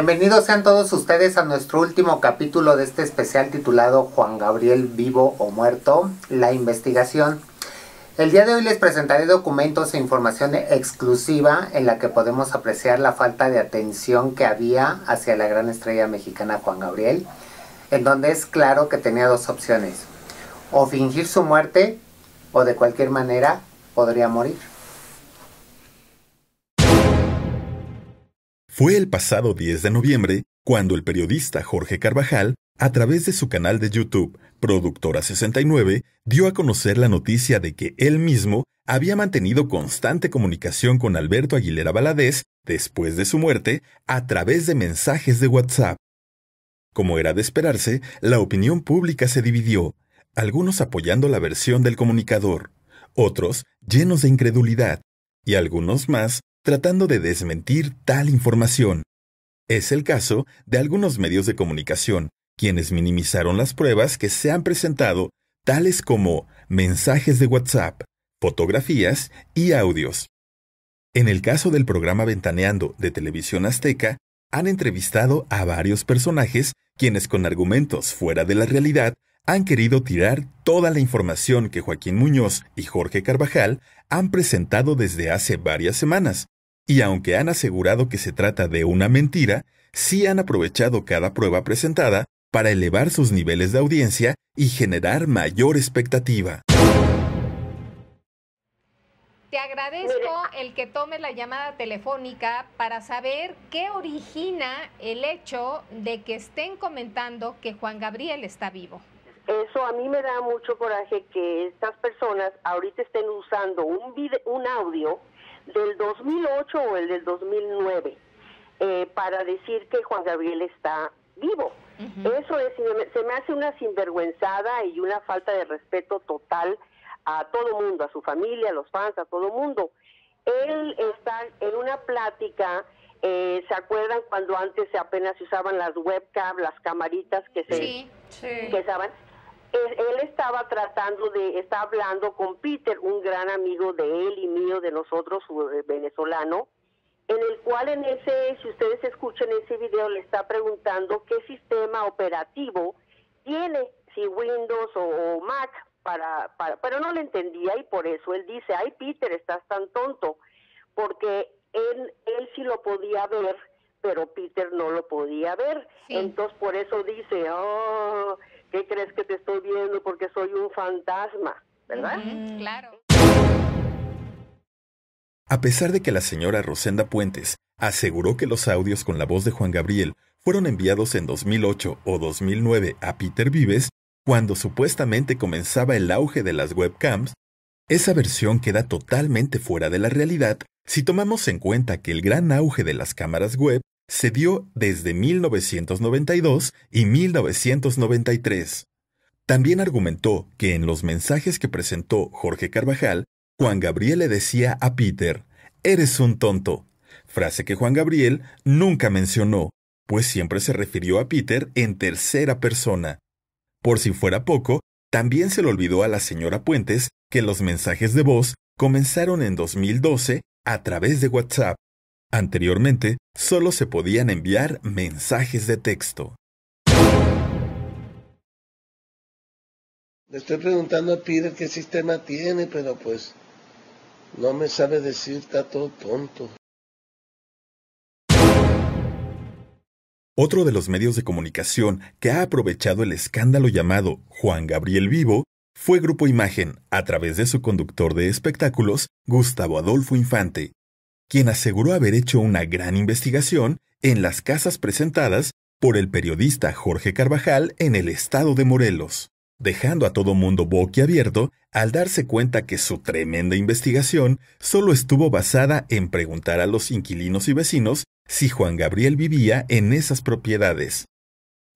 Bienvenidos sean todos ustedes a nuestro último capítulo de este especial titulado Juan Gabriel vivo o muerto, la investigación. El día de hoy les presentaré documentos e información exclusiva en la que podemos apreciar la falta de atención que había hacia la gran estrella mexicana Juan Gabriel, en donde es claro que tenía dos opciones, o fingir su muerte o de cualquier manera podría morir. Fue el pasado 10 de noviembre cuando el periodista Jorge Carvajal, a través de su canal de YouTube, Productora69, dio a conocer la noticia de que él mismo había mantenido constante comunicación con Alberto Aguilera Valadez después de su muerte a través de mensajes de WhatsApp. Como era de esperarse, la opinión pública se dividió, algunos apoyando la versión del comunicador, otros llenos de incredulidad, y algunos más tratando de desmentir tal información. Es el caso de algunos medios de comunicación, quienes minimizaron las pruebas que se han presentado, tales como mensajes de WhatsApp, fotografías y audios. En el caso del programa Ventaneando de Televisión Azteca, han entrevistado a varios personajes quienes con argumentos fuera de la realidad han querido tirar toda la información que Joaquín Muñoz y Jorge Carvajal han presentado desde hace varias semanas, y aunque han asegurado que se trata de una mentira, sí han aprovechado cada prueba presentada para elevar sus niveles de audiencia y generar mayor expectativa. Te agradezco el que tome la llamada telefónica para saber qué origina el hecho de que estén comentando que Juan Gabriel está vivo. Eso a mí me da mucho coraje que estas personas ahorita estén usando un, un audio del 2008 o el del 2009 eh, para decir que Juan Gabriel está vivo. Eso es, se me hace una sinvergüenzada y una falta de respeto total a todo mundo, a su familia, a los fans, a todo mundo. Él está en una plática, eh, ¿se acuerdan cuando antes apenas se usaban las webcams, las camaritas que se, sí, sí. usaban? él, estaba tratando de, está hablando con Peter, un gran amigo de él y mío, de nosotros, eh, venezolano, en el cual en ese, si ustedes escuchan ese video, le está preguntando qué sistema operativo tiene, si Windows o, Mac, para, pero no le entendía y por eso él dice, ay Peter, estás tan tonto, porque él, él sí lo podía ver, pero Peter no lo podía ver. Entonces por eso dice, oh, ¿qué crees que te estoy viendo? Porque soy un fantasma, ¿verdad? claro. A pesar de que la señora Rosenda Puentes aseguró que los audios con la voz de Juan Gabriel fueron enviados en 2008 o 2009 a Peter Vives, cuando supuestamente comenzaba el auge de las webcams, esa versión queda totalmente fuera de la realidad si tomamos en cuenta que el gran auge de las cámaras web se dio desde 1992 y 1993. También argumentó que en los mensajes que presentó Jorge Carvajal, Juan Gabriel le decía a Peter, Eres un tonto, frase que Juan Gabriel nunca mencionó, pues siempre se refirió a Peter en tercera persona. Por si fuera poco, también se le olvidó a la señora Puentes que los mensajes de voz comenzaron en 2012 a través de WhatsApp Anteriormente, solo se podían enviar mensajes de texto. Le estoy preguntando a Peter qué sistema tiene, pero pues no me sabe decir, está todo tonto. Otro de los medios de comunicación que ha aprovechado el escándalo llamado Juan Gabriel Vivo fue Grupo Imagen, a través de su conductor de espectáculos, Gustavo Adolfo Infante, quien aseguró haber hecho una gran investigación en las casas presentadas por el periodista Jorge Carvajal en el estado de Morelos, dejando a todo mundo boquiabierto al darse cuenta que su tremenda investigación solo estuvo basada en preguntar a los inquilinos y vecinos si Juan Gabriel vivía en esas propiedades.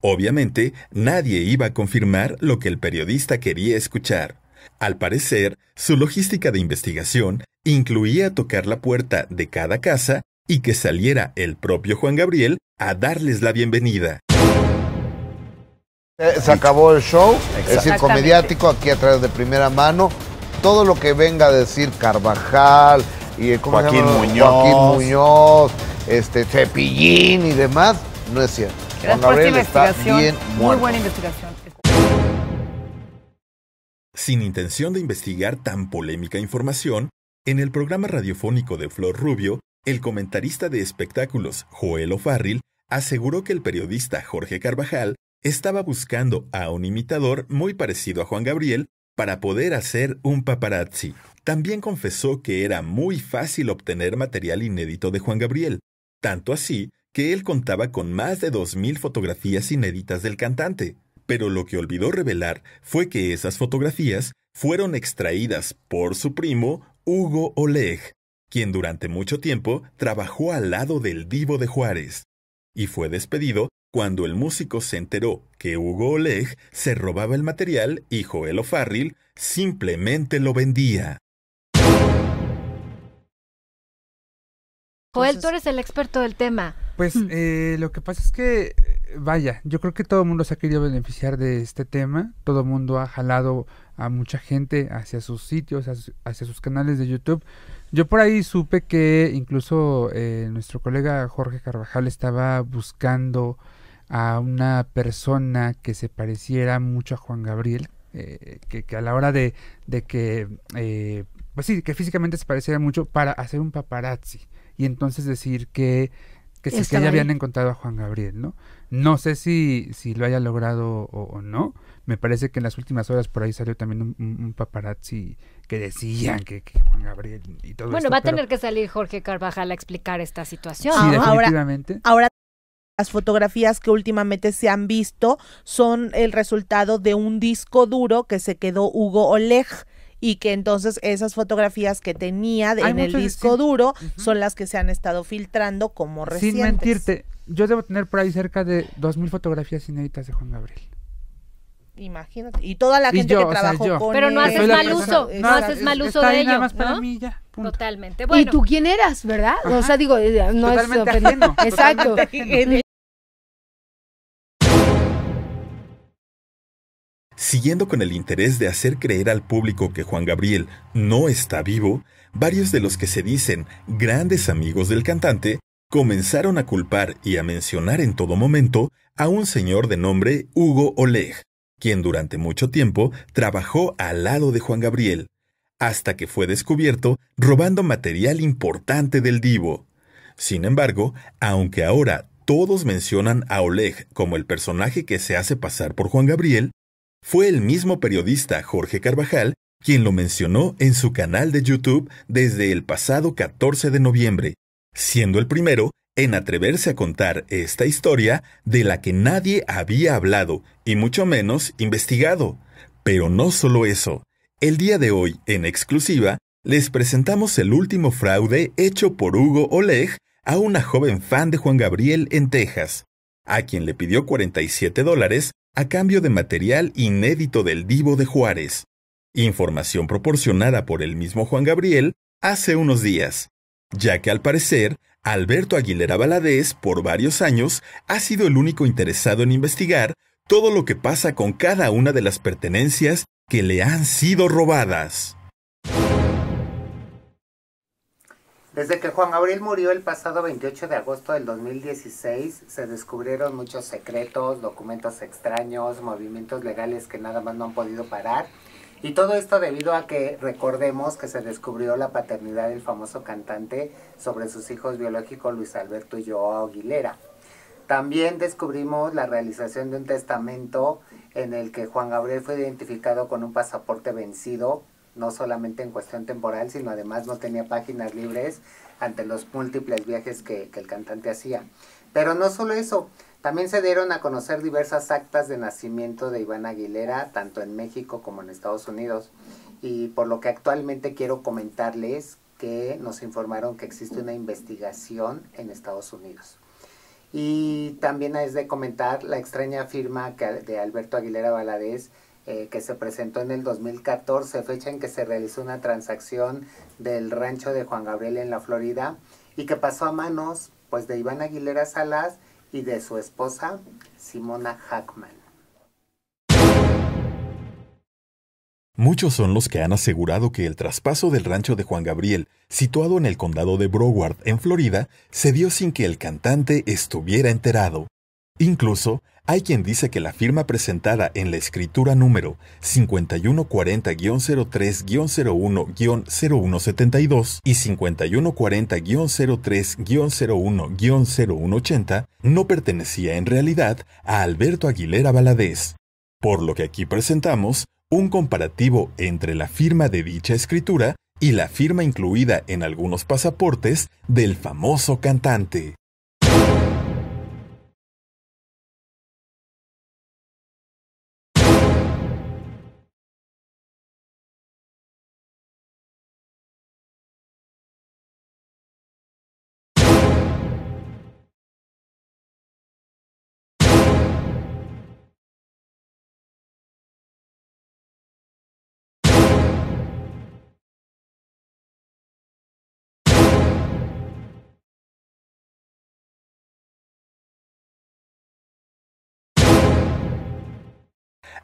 Obviamente, nadie iba a confirmar lo que el periodista quería escuchar. Al parecer, su logística de investigación incluía tocar la puerta de cada casa y que saliera el propio Juan Gabriel a darles la bienvenida. Eh, se acabó el show, es circo mediático aquí a través de primera mano. Todo lo que venga a decir Carvajal y eh, Joaquín Muñoz. este Cepillín y demás, no es cierto. Juan Gabriel Está bien Muy buena investigación. Sin intención de investigar tan polémica información, en el programa radiofónico de Flor Rubio, el comentarista de espectáculos Joel O'Farrill aseguró que el periodista Jorge Carvajal estaba buscando a un imitador muy parecido a Juan Gabriel para poder hacer un paparazzi. También confesó que era muy fácil obtener material inédito de Juan Gabriel, tanto así que él contaba con más de 2.000 fotografías inéditas del cantante pero lo que olvidó revelar fue que esas fotografías fueron extraídas por su primo Hugo Oleg, quien durante mucho tiempo trabajó al lado del divo de Juárez, y fue despedido cuando el músico se enteró que Hugo Oleg se robaba el material y Joel O'Farrill simplemente lo vendía. Joel, tú eres el experto del tema. Pues mm. eh, lo que pasa es que vaya, yo creo que todo el mundo se ha querido beneficiar de este tema, todo el mundo ha jalado a mucha gente hacia sus sitios, hacia sus canales de YouTube. Yo por ahí supe que incluso eh, nuestro colega Jorge Carvajal estaba buscando a una persona que se pareciera mucho a Juan Gabriel, eh, que, a la hora de, que, eh, pues sí, que físicamente se pareciera mucho para hacer un paparazzi y entonces decir que, que, sí, que ya habían encontrado a Juan Gabriel, ¿no? No sé si, si lo haya logrado o, no. Me parece que en las últimas horas por ahí salió también un, paparazzi que decían que, Juan Gabriel y todo Bueno, va a tener que salir Jorge Carvajal a explicar esta situación. ahora, las fotografías que últimamente se han visto son el resultado de un disco duro que se quedó Hugo Oleg y que entonces esas fotografías que tenía de, en el disco duro son las que se han estado filtrando como recientes. Sin mentirte, yo debo tener por ahí cerca de 2.000 fotografías inéditas de Juan Gabriel. Imagínate. Y toda la gente que trabajó sea, yo, Pero no haces mal uso, no, haces mal uso de ello. ¿no? Totalmente. Bueno. Y tú quién eras, ¿verdad? O sea, digo, eh, no Totalmente es ajeno, Exacto. Siguiendo con el interés de hacer creer al público que Juan Gabriel no está vivo, varios de los que se dicen grandes amigos del cantante comenzaron a culpar y a mencionar en todo momento a un señor de nombre Hugo Oleg, quien durante mucho tiempo trabajó al lado de Juan Gabriel, hasta que fue descubierto robando material importante del divo. Sin embargo, aunque ahora todos mencionan a Oleg como el personaje que se hace pasar por Juan Gabriel, fue el mismo periodista Jorge Carvajal quien lo mencionó en su canal de YouTube desde el pasado 14 de noviembre, siendo el primero en atreverse a contar esta historia de la que nadie había hablado y mucho menos investigado. Pero no solo eso, el día de hoy, en exclusiva, les presentamos el último fraude hecho por Hugo Oleg a una joven fan de Juan Gabriel en Texas, a quien le pidió 47 dólares a cambio de material inédito del divo de Juárez, información proporcionada por el mismo Juan Gabriel hace unos días ya que al parecer, Alberto Aguilera Valadez, por varios años, ha sido el único interesado en investigar todo lo que pasa con cada una de las pertenencias que le han sido robadas. Desde que Juan Gabriel murió el pasado 28 de agosto del 2016, se descubrieron muchos secretos, documentos extraños, movimientos legales que nada más no han podido parar y todo esto debido a que recordemos que se descubrió la paternidad del famoso cantante sobre sus hijos biológicos Luis Alberto y Joao Aguilera. También descubrimos la realización de un testamento en el que Juan Gabriel fue identificado con un pasaporte vencido, no solamente en cuestión temporal, sino además no tenía páginas libres ante los múltiples viajes que, que el cantante hacía. Pero no solo eso, también se dieron a conocer diversas actas de nacimiento de Iván Aguilera, tanto en México como en Estados Unidos. Y por lo que actualmente quiero comentarles que nos informaron que existe una investigación en Estados Unidos. Y también es de comentar la extraña firma de Alberto Aguilera Valadez eh, que se presentó en el 2014, fecha en que se realizó una transacción del rancho de Juan Gabriel en la Florida y que pasó a manos pues de Iván Aguilera Salas y de su esposa Simona Hackman. Muchos son los que han asegurado que el traspaso del rancho de Juan Gabriel, situado en el condado de Broward, en Florida, se dio sin que el cantante estuviera enterado. Incluso, hay quien dice que la firma presentada en la escritura número 5140-03-01-0172 y 5140-03-01-0180 no pertenecía en realidad a Alberto Aguilera Valadez, por lo que aquí presentamos un comparativo entre la firma de dicha escritura y la firma incluida en algunos pasaportes del famoso cantante.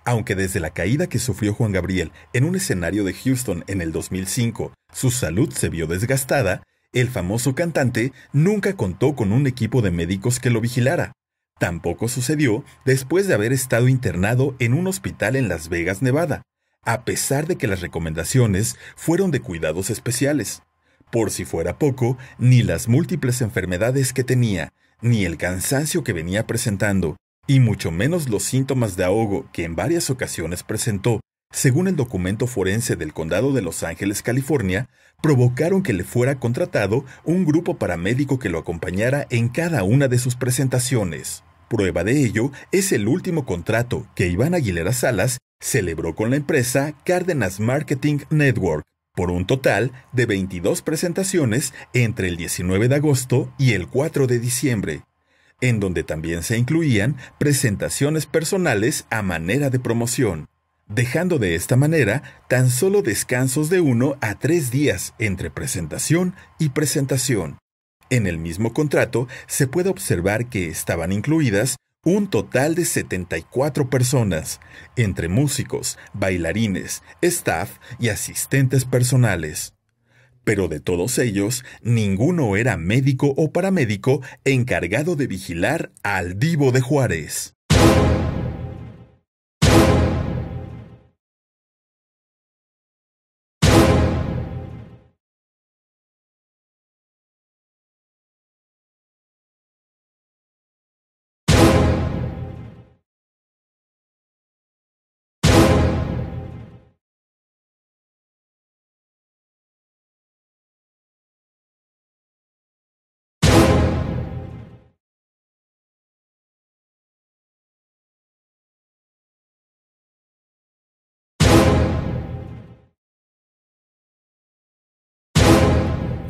Aunque desde la caída que sufrió Juan Gabriel en un escenario de Houston en el 2005, su salud se vio desgastada, el famoso cantante nunca contó con un equipo de médicos que lo vigilara. Tampoco sucedió después de haber estado internado en un hospital en Las Vegas, Nevada, a pesar de que las recomendaciones fueron de cuidados especiales. Por si fuera poco, ni las múltiples enfermedades que tenía, ni el cansancio que venía presentando, y mucho menos los síntomas de ahogo que en varias ocasiones presentó, según el documento forense del Condado de Los Ángeles, California, provocaron que le fuera contratado un grupo paramédico que lo acompañara en cada una de sus presentaciones. Prueba de ello es el último contrato que Iván Aguilera Salas celebró con la empresa Cárdenas Marketing Network, por un total de 22 presentaciones entre el 19 de agosto y el 4 de diciembre, en donde también se incluían presentaciones personales a manera de promoción, dejando de esta manera tan solo descansos de uno a tres días entre presentación y presentación. En el mismo contrato se puede observar que estaban incluidas un total de 74 personas, entre músicos, bailarines, staff y asistentes personales pero de todos ellos, ninguno era médico o paramédico encargado de vigilar al divo de Juárez.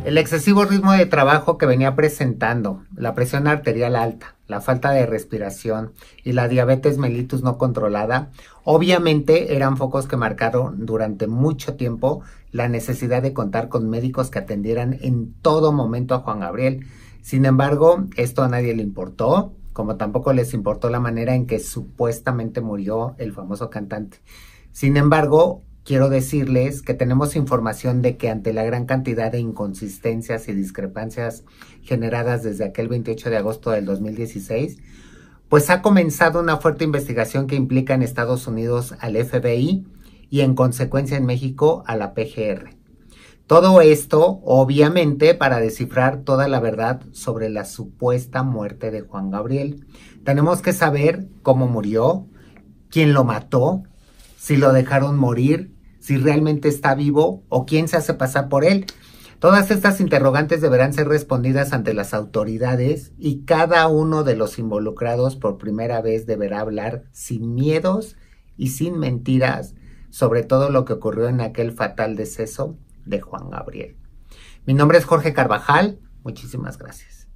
El excesivo ritmo de trabajo que venía presentando, la presión arterial alta, la falta de respiración y la diabetes mellitus no controlada, obviamente eran focos que marcaron durante mucho tiempo la necesidad de contar con médicos que atendieran en todo momento a Juan Gabriel. Sin embargo, esto a nadie le importó, como tampoco les importó la manera en que supuestamente murió el famoso cantante. Sin embargo, quiero decirles que tenemos información de que ante la gran cantidad de inconsistencias y discrepancias generadas desde aquel 28 de agosto del 2016, pues ha comenzado una fuerte investigación que implica en Estados Unidos al FBI y en consecuencia en México a la PGR. Todo esto, obviamente, para descifrar toda la verdad sobre la supuesta muerte de Juan Gabriel. Tenemos que saber cómo murió, quién lo mató, si lo dejaron morir, si realmente está vivo o quién se hace pasar por él. Todas estas interrogantes deberán ser respondidas ante las autoridades y cada uno de los involucrados por primera vez deberá hablar sin miedos y sin mentiras sobre todo lo que ocurrió en aquel fatal deceso de Juan Gabriel. Mi nombre es Jorge Carvajal, muchísimas gracias.